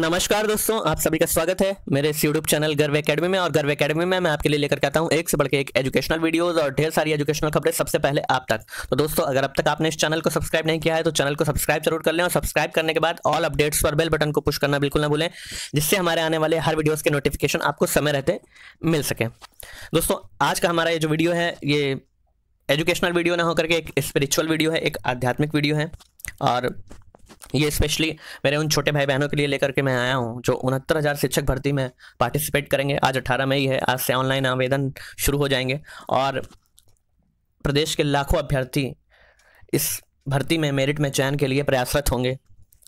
नमस्कार दोस्तों आप सभी का स्वागत है मेरे इस यूट्यूब चैनल गर्व एकेडमी में और गर्व एकेडमी में मैं आपके लिए लेकर आता हूँ एक से बढ़ के एक एजुकेशनल वीडियोस और ढेर सारी एजुकेशनल खबरें सबसे पहले आप तक तो दोस्तों अगर अब तक आपने इस चैनल को सब्सक्राइब नहीं किया है तो चैनल को सब्सक्राइब जरूर कर लें और सब्सक्राइब करने के बाद ऑल अपडेट्स पर बेल बटन को पुश करना बिल्कुल ना भूलें जिससे हमारे आने वाले हर वीडियोज़ के नोटिफिकेशन आपको समय रहते मिल सके दोस्तों आज का हमारा ये जो वीडियो है ये एजुकेशनल वीडियो ना होकर के एक स्पिरिचुअल वीडियो है एक आध्यात्मिक वीडियो है और ये स्पेशली मेरे उन छोटे भाई बहनों के लिए लेकर के मैं आया हूँ जो उनहत्तर हज़ार शिक्षक भर्ती में पार्टिसिपेट करेंगे आज अट्ठारह मई है आज से ऑनलाइन आवेदन शुरू हो जाएंगे और प्रदेश के लाखों अभ्यर्थी इस भर्ती में मेरिट में चयन के लिए प्रयासरत होंगे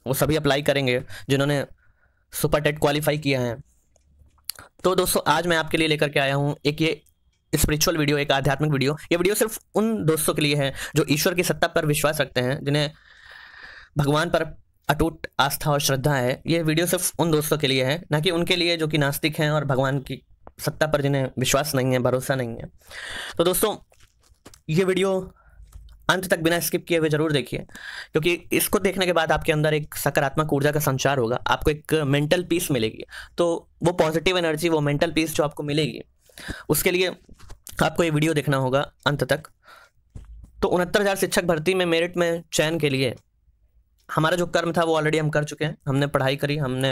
वो सभी अप्लाई करेंगे जिन्होंने सुपर टेट क्वालिफाई किया है तो दोस्तों आज मैं आपके लिए लेकर के आया हूँ एक ये स्पिरिचुअल वीडियो एक आध्यात्मिक वीडियो ये वीडियो सिर्फ उन दोस्तों के लिए है जो ईश्वर की सत्ता पर विश्वास रखते हैं जिन्हें भगवान पर अटूट आस्था और श्रद्धा है ये वीडियो सिर्फ उन दोस्तों के लिए है ना कि उनके लिए जो कि नास्तिक हैं और भगवान की सत्ता पर जिन्हें विश्वास नहीं है भरोसा नहीं है तो दोस्तों ये वीडियो अंत तक बिना स्किप किए हुए जरूर देखिए क्योंकि इसको देखने के बाद आपके अंदर एक सकारात्मक ऊर्जा का संचार होगा आपको एक मेंटल पीस मिलेगी तो वो पॉजिटिव एनर्जी वो मेंटल पीस जो आपको मिलेगी उसके लिए आपको ये वीडियो देखना होगा अंत तक तो उनहत्तर हज़ार शिक्षक भर्ती में मेरिट में चयन के लिए हमारा जो कर्म था वो ऑलरेडी हम कर चुके हैं हमने पढ़ाई करी हमने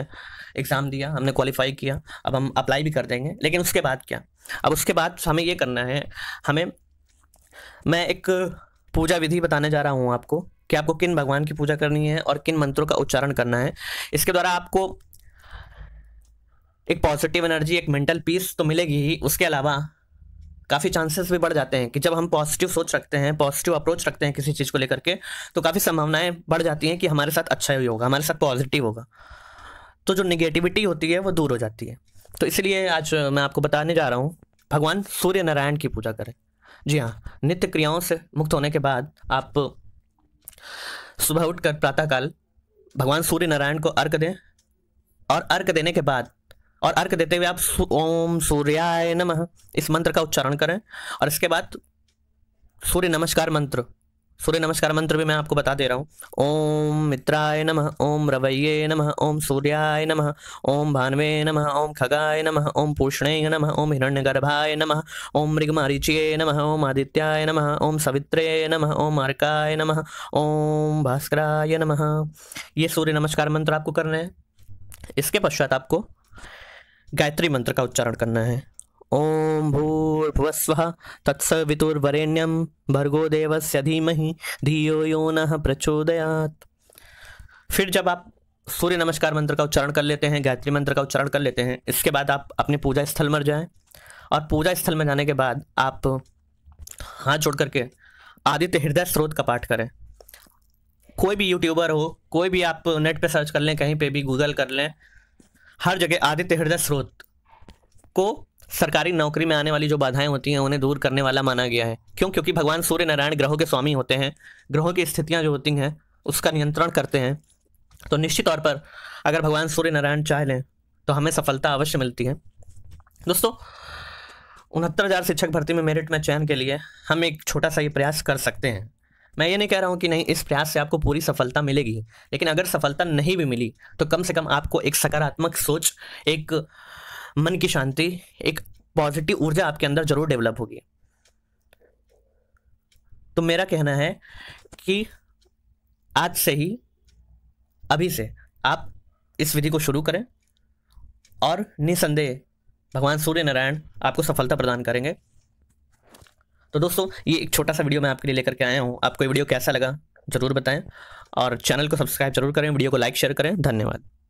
एग्ज़ाम दिया हमने क्वालिफाई किया अब हम अप्लाई भी कर देंगे लेकिन उसके बाद क्या अब उसके बाद हमें ये करना है हमें मैं एक पूजा विधि बताने जा रहा हूँ आपको कि आपको किन भगवान की पूजा करनी है और किन मंत्रों का उच्चारण करना है इसके द्वारा आपको एक पॉजिटिव एनर्जी एक मेंटल पीस तो मिलेगी ही उसके अलावा काफ़ी चांसेस भी बढ़ जाते हैं कि जब हम पॉजिटिव सोच रखते हैं पॉजिटिव अप्रोच रखते हैं किसी चीज़ को लेकर के तो काफ़ी संभावनाएं बढ़ जाती हैं कि हमारे साथ अच्छा ही होगा हमारे साथ पॉजिटिव होगा तो जो निगेटिविटी होती है वो दूर हो जाती है तो इसलिए आज मैं आपको बताने जा रहा हूँ भगवान सूर्य नारायण की पूजा करें जी हाँ नित्य क्रियाओं से मुक्त होने के बाद आप सुबह उठकर प्रातःकाल भगवान सूर्य नारायण को अर्घ दें और अर्घ देने के बाद और अर्घ देते हुए आप ओम सूर्याय नमः इस मंत्र का उच्चारण करें और इसके बाद सूर्य नमस्कार मंत्र सूर्य नमस्कार मंत्र भी मैं आपको बता दे रहा हूँ ओम मित्राय नमः ओम रवैये नमः ओम सूर्याय नमः ओम भानवे नमः ओम खगाय नमः ओम पूषणे नमः ओम हिरण्यगर्भाय नमः ओम मृगमारीचिये नमः ओम आदित्याय नमः ओम सवित्रे नमः ओम अर्काय नमः ओम भास्कराय नमः ये सूर्य नमस्कार मंत्र आपको करना है इसके पश्चात आपको गायत्री मंत्र का उच्चारण करना है ओम भूर्भुवस्व तत्सवितुर्वरेण्यम भर्गो देवस्य धीमहि धियो यो न प्रचोदयात फिर जब आप सूर्य नमस्कार मंत्र का उच्चारण कर लेते हैं गायत्री मंत्र का उच्चारण कर लेते हैं इसके बाद आप अपने पूजा स्थल में जाएं और पूजा स्थल में जाने के बाद आप हाथ जोड़ करके आदित्य हृदय स्रोत का पाठ करें कोई भी यूट्यूबर हो कोई भी आप नेट पर सर्च कर लें कहीं पे भी गूगल कर लें हर जगह आदित्य हृदय स्रोत को सरकारी नौकरी में आने वाली जो बाधाएं होती हैं उन्हें दूर करने वाला माना गया है क्यों क्योंकि भगवान सूर्य नारायण ग्रहों के स्वामी होते हैं ग्रहों की स्थितियां जो होती हैं उसका नियंत्रण करते हैं तो निश्चित तौर पर अगर भगवान सूर्य नारायण चाह लें तो हमें सफलता अवश्य मिलती है दोस्तों उनहत्तर हज़ार शिक्षक भर्ती में मेरिट में चयन के लिए हम एक छोटा सा ये प्रयास कर सकते हैं मैं ये नहीं कह रहा हूँ कि नहीं इस प्रयास से आपको पूरी सफलता मिलेगी लेकिन अगर सफलता नहीं भी मिली तो कम से कम आपको एक सकारात्मक सोच एक मन की शांति एक पॉजिटिव ऊर्जा आपके अंदर जरूर डेवलप होगी तो मेरा कहना है कि आज से ही अभी से आप इस विधि को शुरू करें और निसंदेह भगवान सूर्य नारायण आपको सफलता प्रदान करेंगे तो दोस्तों ये एक छोटा सा वीडियो मैं आपके लिए लेकर के आया हूँ आपको ये वीडियो कैसा लगा ज़रूर बताएं और चैनल को सब्सक्राइब जरूर करें वीडियो को लाइक शेयर करें धन्यवाद